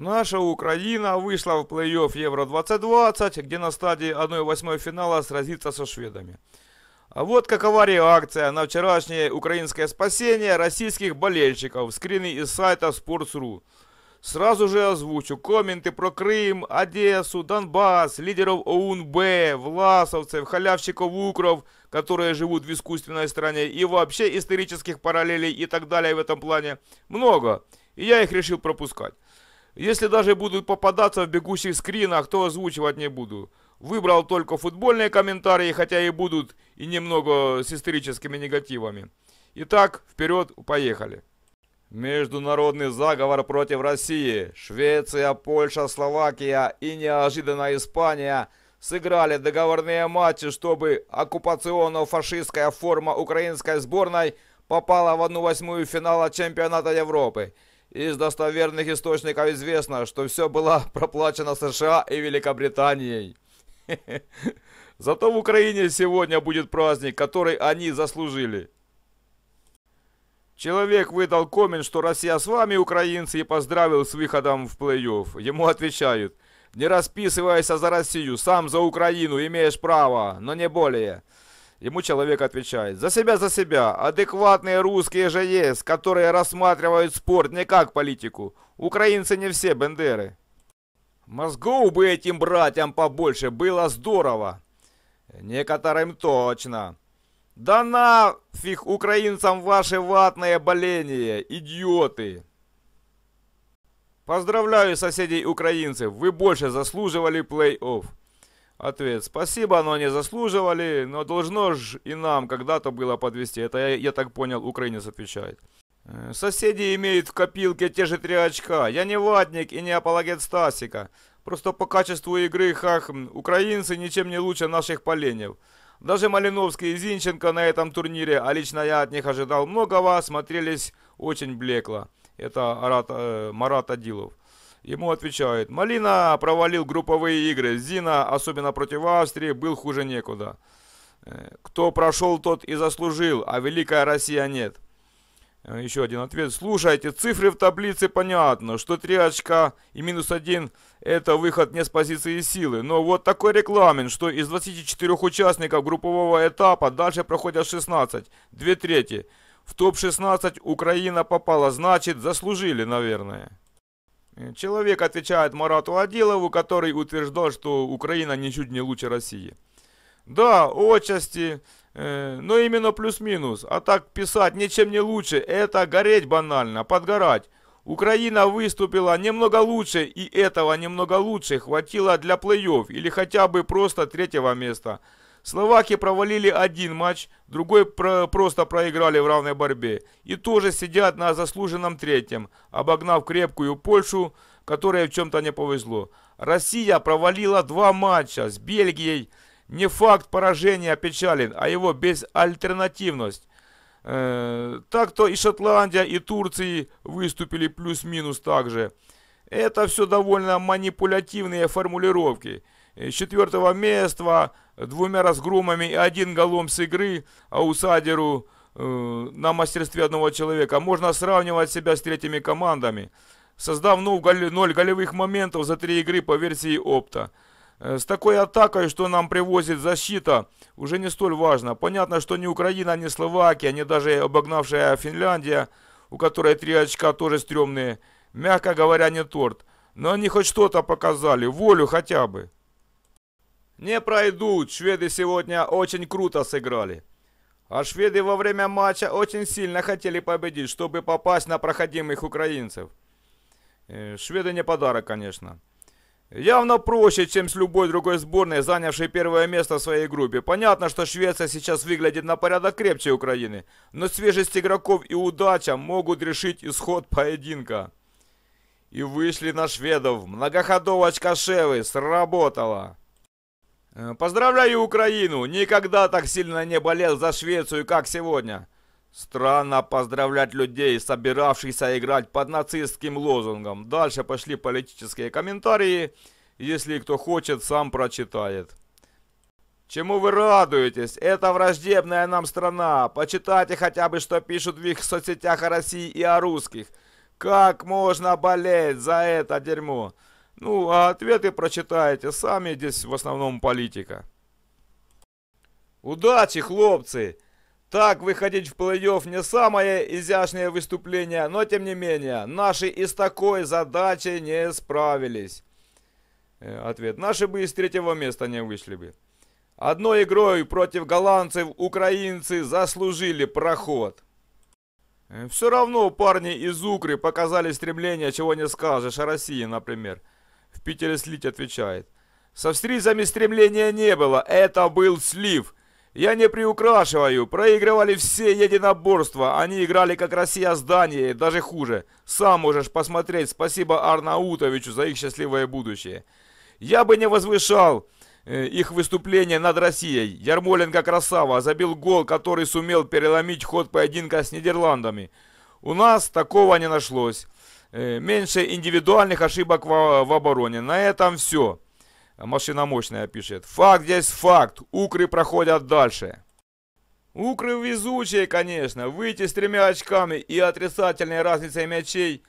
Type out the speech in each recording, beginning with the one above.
Наша Украина вышла в плей-офф Евро-2020, где на стадии 1-8 финала сразится со шведами. А вот какова реакция на вчерашнее украинское спасение российских болельщиков. Скрины из сайта Sports.ru. Сразу же озвучу комменты про Крым, Одессу, Донбасс, лидеров ОУНБ, власовцев, халявщиков укров, которые живут в искусственной стране, и вообще исторических параллелей и так далее в этом плане. Много. И я их решил пропускать. Если даже будут попадаться в бегущих скринах, то озвучивать не буду. Выбрал только футбольные комментарии, хотя и будут и немного с историческими негативами. Итак, вперед, поехали. Международный заговор против России. Швеция, Польша, Словакия и неожиданно Испания сыграли договорные матчи, чтобы оккупационно-фашистская форма украинской сборной попала в 1-8 финала чемпионата Европы – из достоверных источников известно, что все было проплачено США и Великобританией. Зато в Украине сегодня будет праздник, который они заслужили. Человек выдал коммент, что Россия с вами, украинцы, и поздравил с выходом в плей-офф. Ему отвечают, не расписывайся за Россию, сам за Украину имеешь право, но не более. Ему человек отвечает, за себя, за себя, адекватные русские же есть, которые рассматривают спорт не как политику. Украинцы не все бендеры. Мозгов бы этим братьям побольше, было здорово. Некоторым точно. Да нафиг украинцам ваши ватные боления, идиоты! Поздравляю соседей украинцев, вы больше заслуживали плей-офф. Ответ. Спасибо, но не заслуживали, но должно ж и нам когда-то было подвести. Это, я, я так понял, украинец отвечает. Э, соседи имеют в копилке те же три очка. Я не ватник и не апологет Стасика. Просто по качеству игры хах, украинцы ничем не лучше наших поленев. Даже Малиновский и Зинченко на этом турнире, а лично я от них ожидал многого, смотрелись очень блекло. Это Арат, э, Марат Адилов. Ему отвечают, Малина провалил групповые игры, Зина, особенно против Австрии, был хуже некуда. Э, Кто прошел, тот и заслужил, а Великая Россия нет. Э, еще один ответ. Слушайте, цифры в таблице понятно, что 3 очка и минус 1 это выход не с позиции силы. Но вот такой рекламен, что из 24 участников группового этапа дальше проходят 16, две трети. В топ-16 Украина попала, значит заслужили, наверное. Человек отвечает Марату Адилову, который утверждал, что Украина ничуть не лучше России. Да, отчасти, э, но именно плюс-минус. А так писать ничем не лучше, это гореть банально, подгорать. Украина выступила немного лучше, и этого немного лучше хватило для плей-офф или хотя бы просто третьего места. Словаки провалили один матч, другой про просто проиграли в равной борьбе. И тоже сидят на заслуженном третьем, обогнав крепкую Польшу, которой в чем-то не повезло. Россия провалила два матча с Бельгией. Не факт поражения печален, а его безальтернативность. Э, Так-то и Шотландия, и Турции выступили плюс-минус также. Это все довольно манипулятивные формулировки. Э, четвертого места двумя разгромами и один голом с игры, а Усадеру э, на мастерстве одного человека. Можно сравнивать себя с третьими командами, создав 0 голевых моментов за три игры по версии опта. Э, с такой атакой, что нам привозит защита, уже не столь важно. Понятно, что ни Украина, ни Словакия, ни даже обогнавшая Финляндия, у которой три очка тоже стрёмные, мягко говоря, не торт. Но они хоть что-то показали, волю хотя бы. Не пройдут, шведы сегодня очень круто сыграли. А шведы во время матча очень сильно хотели победить, чтобы попасть на проходимых украинцев. Э, шведы не подарок, конечно. Явно проще, чем с любой другой сборной, занявшей первое место в своей группе. Понятно, что Швеция сейчас выглядит на порядок крепче Украины, но свежесть игроков и удача могут решить исход поединка. И вышли на шведов. Многоходовочка Шевы сработала. Э, поздравляю Украину! Никогда так сильно не болел за Швецию, как сегодня. Странно поздравлять людей, собиравшихся играть под нацистским лозунгом. Дальше пошли политические комментарии. Если кто хочет, сам прочитает. Чему вы радуетесь? Это враждебная нам страна. Почитайте хотя бы, что пишут в их соцсетях о России и о русских. Как можно болеть за это дерьмо? Ну, а ответы прочитаете сами, здесь в основном политика. Удачи, хлопцы! Так, выходить в плей-офф не самое изящное выступление, но тем не менее, наши и с такой задачей не справились. Э, ответ. Наши бы из третьего места не вышли бы. Одной игрой против голландцев украинцы заслужили проход. Э, Все равно парни из Укры показали стремление, чего не скажешь о России, например. В Питере слить отвечает. Со встризами стремления не было, это был слив. Я не приукрашиваю, проигрывали все единоборства, они играли как Россия с Данией, даже хуже. Сам можешь посмотреть, спасибо Арнаутовичу за их счастливое будущее. Я бы не возвышал э, их выступление над Россией. Ярмоленко красава, забил гол, который сумел переломить ход поединка с Нидерландами. У нас такого не нашлось. Э, меньше индивидуальных ошибок в, в обороне. На этом все. Машина мощная пишет. Факт здесь факт. Укры проходят дальше. Укры везучие, конечно. Выйти с тремя очками и отрицательной разницей мячей.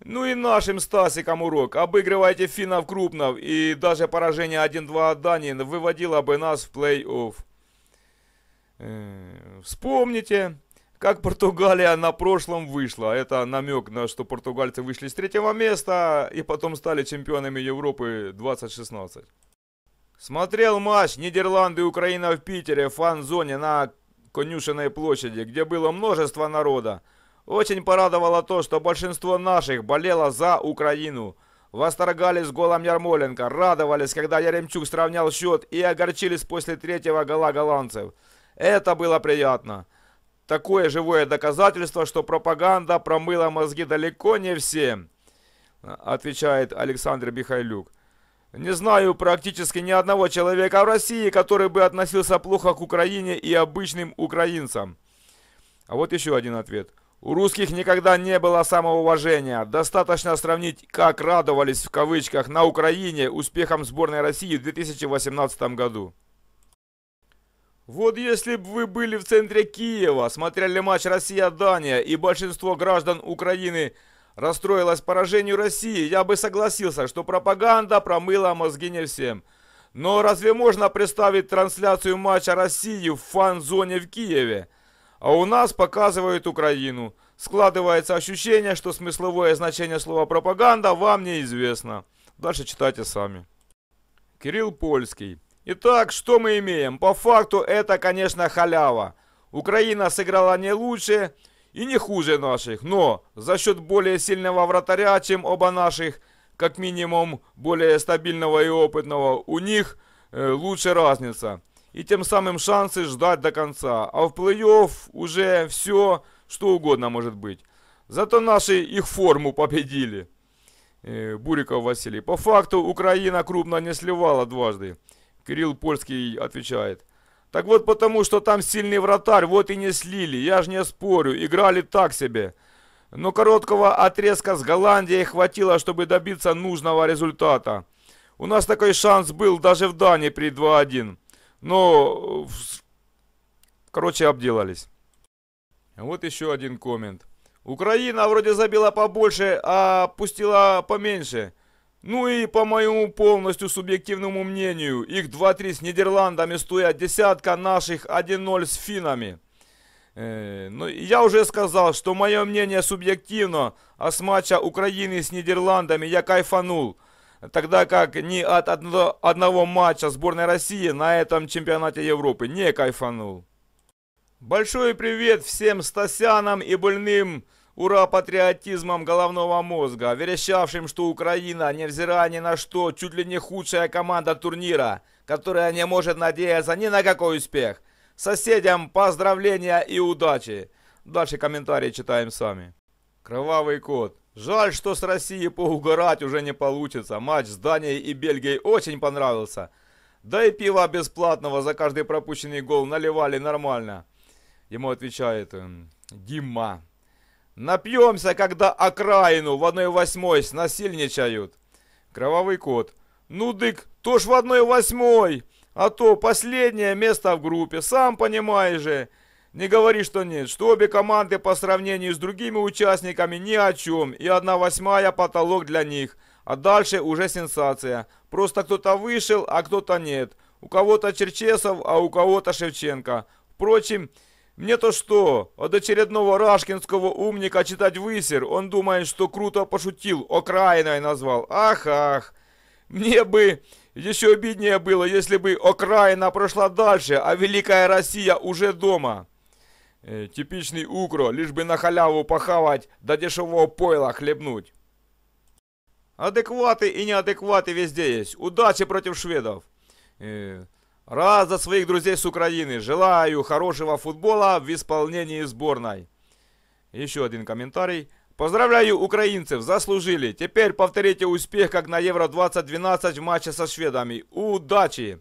Ну и нашим Стасикам урок. Обыгрывайте финнов крупнов. И даже поражение 1-2 от Дании выводило бы нас в плей-офф. Э, вспомните, как Португалия на прошлом вышла. Это намек на что португальцы вышли с третьего места и потом стали чемпионами Европы 2016. Смотрел матч Нидерланды и Украина в Питере в фан-зоне на Конюшенной площади, где было множество народа. Очень порадовало то, что большинство наших болело за Украину. Восторгались голом Ярмоленко, радовались, когда Яремчук сравнял счет и огорчились после третьего гола голландцев. Это было приятно такое живое доказательство, что пропаганда промыла мозги далеко не всем, отвечает Александр Михайлюк. Не знаю практически ни одного человека в России, который бы относился плохо к Украине и обычным украинцам. А вот еще один ответ. У русских никогда не было самоуважения. Достаточно сравнить, как радовались в кавычках на Украине успехом сборной России в 2018 году. Вот если бы вы были в центре Киева, смотрели матч Россия-Дания, и большинство граждан Украины расстроилось поражению России, я бы согласился, что пропаганда промыла мозги не всем. Но разве можно представить трансляцию матча России в фан-зоне в Киеве? А у нас показывают Украину. Складывается ощущение, что смысловое значение слова «пропаганда» вам неизвестно. Дальше читайте сами. Кирилл Польский. Итак, что мы имеем? По факту это, конечно, халява. Украина сыграла не лучше и не хуже наших, но за счет более сильного вратаря, чем оба наших, как минимум более стабильного и опытного, у них э, лучше разница. И тем самым шансы ждать до конца. А в плей-офф уже все, что угодно может быть. Зато наши их форму победили. Э, Буриков Василий. По факту Украина крупно не сливала дважды. Кирилл Польский отвечает. Так вот потому, что там сильный вратарь, вот и не слили. Я же не спорю, играли так себе. Но короткого отрезка с Голландией хватило, чтобы добиться нужного результата. У нас такой шанс был даже в Дании при 2-1. Но, э, короче, обделались. Вот еще один коммент. Украина вроде забила побольше, а пустила поменьше. Ну и, по моему полностью субъективному мнению, их 2-3 с Нидерландами стоят десятка наших 1-0 с финами. Э, ну я уже сказал, что мое мнение субъективно, а с матча Украины с Нидерландами я кайфанул. Тогда как ни от одно, одного матча сборной России на этом чемпионате Европы не кайфанул. Большой привет всем Стасянам и больным Ура патриотизмом головного мозга, верещавшим, что Украина, невзирая ни на что, чуть ли не худшая команда турнира, которая не может надеяться ни на какой успех. Соседям поздравления и удачи. Дальше комментарии читаем сами. Кровавый кот. Жаль, что с Россией поугарать уже не получится. Матч с Данией и Бельгией очень понравился. Да и пива бесплатного за каждый пропущенный гол наливали нормально. Ему отвечает эм, Дима. Напьемся, когда окраину в 1-8 снасильничают. Кровавый кот. Ну дык, то ж в одной восьмой, а то последнее место в группе, сам понимаешь же. Не говори, что нет, что обе команды по сравнению с другими участниками ни о чем, и одна восьмая потолок для них. А дальше уже сенсация. Просто кто-то вышел, а кто-то нет. У кого-то Черчесов, а у кого-то Шевченко. Впрочем, мне-то что, от очередного рашкинского умника читать высер, он думает, что круто пошутил, окраиной назвал. Ах-ах, мне бы еще обиднее было, если бы окраина прошла дальше, а Великая Россия уже дома. Э, типичный укро, лишь бы на халяву похавать, да дешевого пойла хлебнуть. Адекваты и неадекваты везде есть. Удачи против шведов. Э, Раз за своих друзей с Украины. Желаю хорошего футбола в исполнении сборной. Еще один комментарий. Поздравляю украинцев, заслужили. Теперь повторите успех, как на Евро 2012 в матче со шведами. Удачи!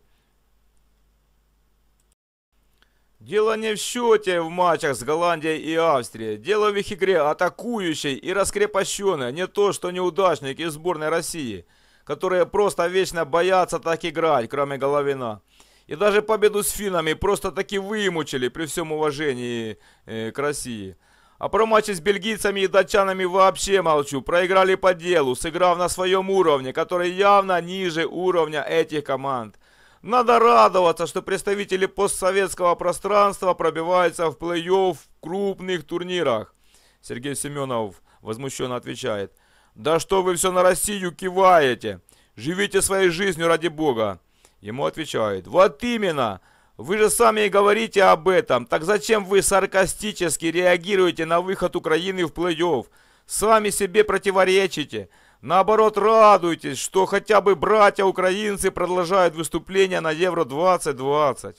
Дело не в счете в матчах с Голландией и Австрией. Дело в их игре атакующей и раскрепощенной. А не то, что неудачники сборной России, которые просто вечно боятся так играть, кроме Головина. И даже победу с финнами просто-таки вымучили при всем уважении э, к России. А про матчи с бельгийцами и датчанами вообще молчу. Проиграли по делу, сыграв на своем уровне, который явно ниже уровня этих команд. Надо радоваться, что представители постсоветского пространства пробиваются в плей-офф в крупных турнирах. Сергей Семенов возмущенно отвечает. «Да что вы все на Россию киваете? Живите своей жизнью ради бога!» Ему отвечают, вот именно, вы же сами и говорите об этом, так зачем вы саркастически реагируете на выход Украины в плей-офф? Сами себе противоречите. Наоборот, радуйтесь, что хотя бы братья-украинцы продолжают выступления на Евро-2020.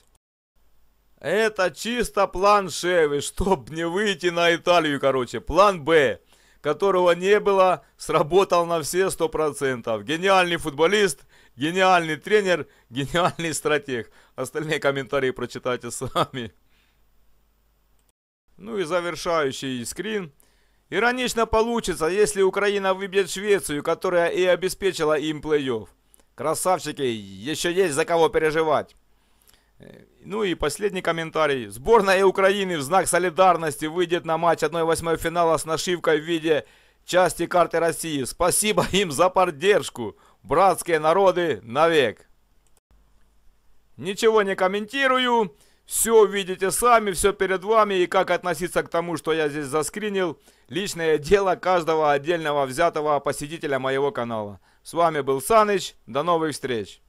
Это чисто план Шеви, чтоб не выйти на Италию, короче. План Б которого не было, сработал на все 100%. Гениальный футболист, гениальный тренер, гениальный стратег. Остальные комментарии прочитайте сами. Ну и завершающий скрин. Иронично получится, если Украина выбьет Швецию, которая и обеспечила им плей-офф. Красавчики, еще есть за кого переживать. Э, ну и последний комментарий. Сборная Украины в знак солидарности выйдет на матч 1-8 финала с нашивкой в виде части карты России. Спасибо им за поддержку. Братские народы навек. Ничего не комментирую. Все увидите сами, все перед вами. И как относиться к тому, что я здесь заскринил, личное дело каждого отдельного взятого посетителя моего канала. С вами был Саныч. До новых встреч.